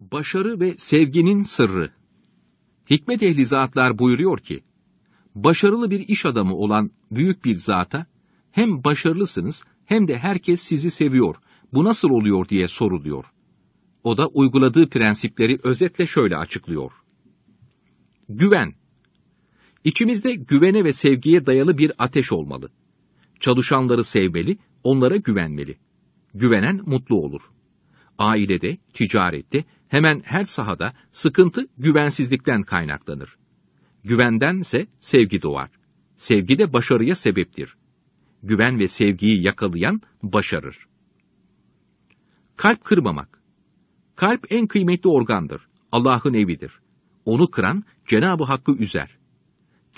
Başarı ve sevginin sırrı. Hikmet ehli zatlar buyuruyor ki, başarılı bir iş adamı olan büyük bir zata, hem başarılısınız hem de herkes sizi seviyor, bu nasıl oluyor diye soruluyor. O da uyguladığı prensipleri özetle şöyle açıklıyor. Güven. İçimizde güvene ve sevgiye dayalı bir ateş olmalı. Çalışanları sevmeli, onlara güvenmeli. Güvenen mutlu olur. Ailede, ticarette, hemen her sahada sıkıntı güvensizlikten kaynaklanır. Güvendense sevgi doğar. Sevgi de başarıya sebeptir. Güven ve sevgiyi yakalayan başarır. Kalp kırmamak. Kalp en kıymetli organdır. Allah'ın evidir. Onu kıran Cenab-ı Hakk'ı üzer.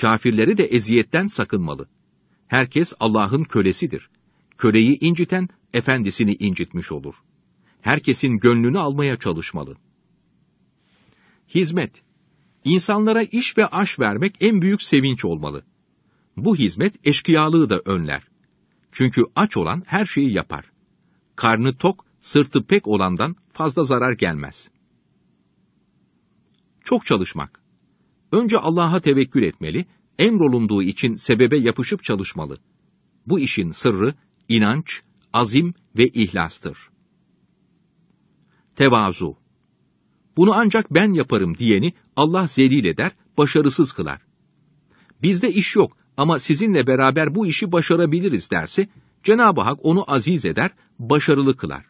Kafirleri de eziyetten sakınmalı. Herkes Allah'ın kölesidir. Köleyi inciten efendisini incitmiş olur.'' herkesin gönlünü almaya çalışmalı. Hizmet İnsanlara iş ve aş vermek en büyük sevinç olmalı. Bu hizmet eşkıyalığı da önler. Çünkü aç olan her şeyi yapar. Karnı tok, sırtı pek olandan fazla zarar gelmez. Çok çalışmak. Önce Allah'a tevekkül etmeli, emrolunduğu için sebebe yapışıp çalışmalı. Bu işin sırrı inanç, azim ve ihlastır. Tevazu. Bunu ancak ben yaparım diyeni Allah zelil eder, başarısız kılar. Bizde iş yok ama sizinle beraber bu işi başarabiliriz derse, Cenab-ı Hak onu aziz eder, başarılı kılar.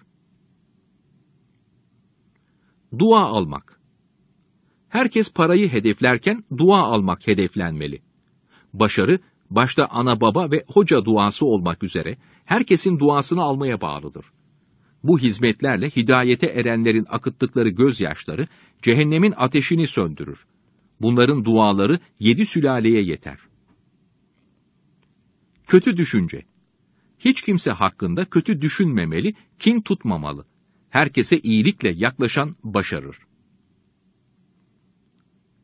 Dua almak Herkes parayı hedeflerken dua almak hedeflenmeli. Başarı, başta ana baba ve hoca duası olmak üzere herkesin duasını almaya bağlıdır. Bu hizmetlerle hidayete erenlerin akıttıkları gözyaşları cehennemin ateşini söndürür. Bunların duaları yedi sülaleye yeter. Kötü düşünce. Hiç kimse hakkında kötü düşünmemeli, kin tutmamalı. Herkese iyilikle yaklaşan başarır.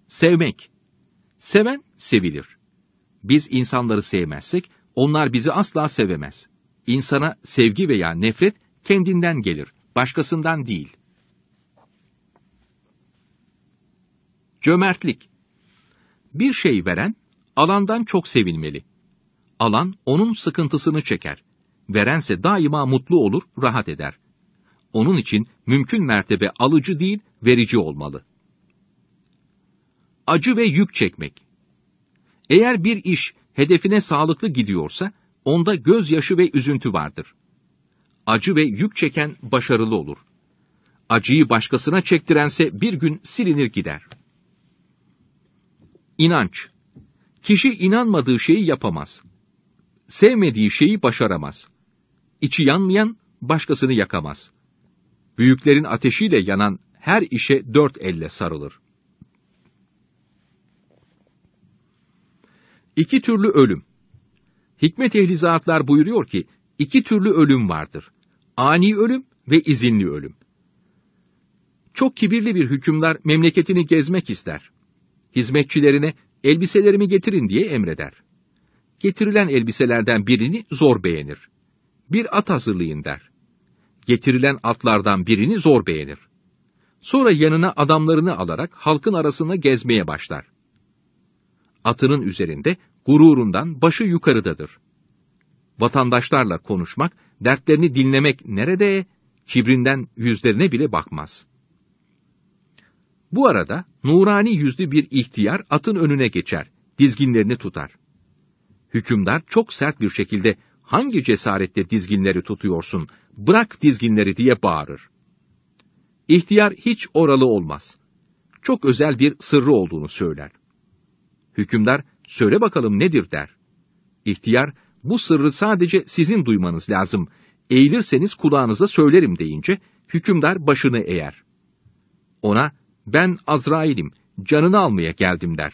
Sevmek. Seven sevilir. Biz insanları sevmezsek onlar bizi asla sevemez. İnsana sevgi veya nefret kendinden gelir, başkasından değil. Cömertlik Bir şey veren, alandan çok sevilmeli. Alan, onun sıkıntısını çeker. Verense daima mutlu olur, rahat eder. Onun için mümkün mertebe alıcı değil, verici olmalı. Acı ve yük çekmek Eğer bir iş hedefine sağlıklı gidiyorsa, onda gözyaşı ve üzüntü vardır.'' acı ve yük çeken başarılı olur. Acıyı başkasına çektirense bir gün silinir gider. İnanç Kişi inanmadığı şeyi yapamaz. Sevmediği şeyi başaramaz. İçi yanmayan başkasını yakamaz. Büyüklerin ateşiyle yanan her işe dört elle sarılır. İki türlü ölüm. Hikmet ehli zatlar buyuruyor ki, iki türlü ölüm vardır ani ölüm ve izinli ölüm. Çok kibirli bir hükümdar memleketini gezmek ister. Hizmetçilerine elbiselerimi getirin diye emreder. Getirilen elbiselerden birini zor beğenir. Bir at hazırlayın der. Getirilen atlardan birini zor beğenir. Sonra yanına adamlarını alarak halkın arasında gezmeye başlar. Atının üzerinde gururundan başı yukarıdadır. Vatandaşlarla konuşmak dertlerini dinlemek nerede, kibrinden yüzlerine bile bakmaz. Bu arada nurani yüzlü bir ihtiyar atın önüne geçer, dizginlerini tutar. Hükümdar çok sert bir şekilde hangi cesaretle dizginleri tutuyorsun, bırak dizginleri diye bağırır. İhtiyar hiç oralı olmaz. Çok özel bir sırrı olduğunu söyler. Hükümdar, söyle bakalım nedir der. İhtiyar, bu sırrı sadece sizin duymanız lazım. Eğilirseniz kulağınıza söylerim deyince hükümdar başını eğer. Ona ben Azrail'im, canını almaya geldim der.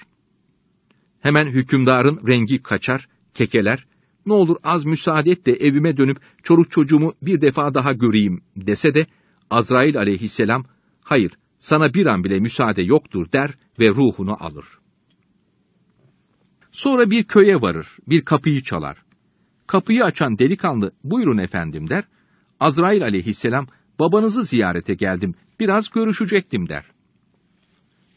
Hemen hükümdarın rengi kaçar, kekeler, ne olur az müsaade et de evime dönüp çoluk çocuğumu bir defa daha göreyim dese de Azrail aleyhisselam, hayır sana bir an bile müsaade yoktur der ve ruhunu alır. Sonra bir köye varır, bir kapıyı çalar. Kapıyı açan delikanlı buyurun efendim der. Azrail aleyhisselam babanızı ziyarete geldim biraz görüşecektim der.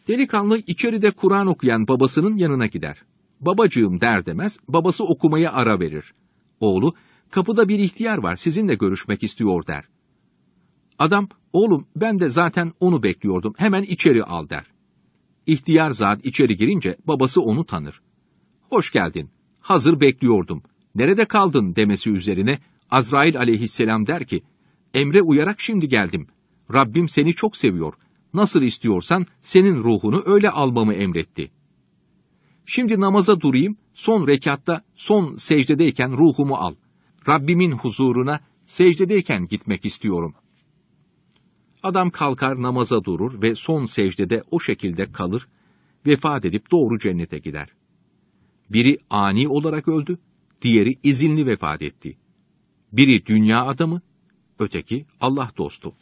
Delikanlı içeride Kur'an okuyan babasının yanına gider. Babacığım der demez babası okumaya ara verir. Oğlu kapıda bir ihtiyar var sizinle görüşmek istiyor der. Adam oğlum ben de zaten onu bekliyordum hemen içeri al der. İhtiyar zat içeri girince babası onu tanır. Hoş geldin. Hazır bekliyordum nerede kaldın demesi üzerine Azrail aleyhisselam der ki, emre uyarak şimdi geldim. Rabbim seni çok seviyor. Nasıl istiyorsan senin ruhunu öyle almamı emretti. Şimdi namaza durayım, son rekatta, son secdedeyken ruhumu al. Rabbimin huzuruna secdedeyken gitmek istiyorum. Adam kalkar namaza durur ve son secdede o şekilde kalır, vefat edip doğru cennete gider. Biri ani olarak öldü, diğeri izinli vefat etti. Biri dünya adamı, öteki Allah dostu.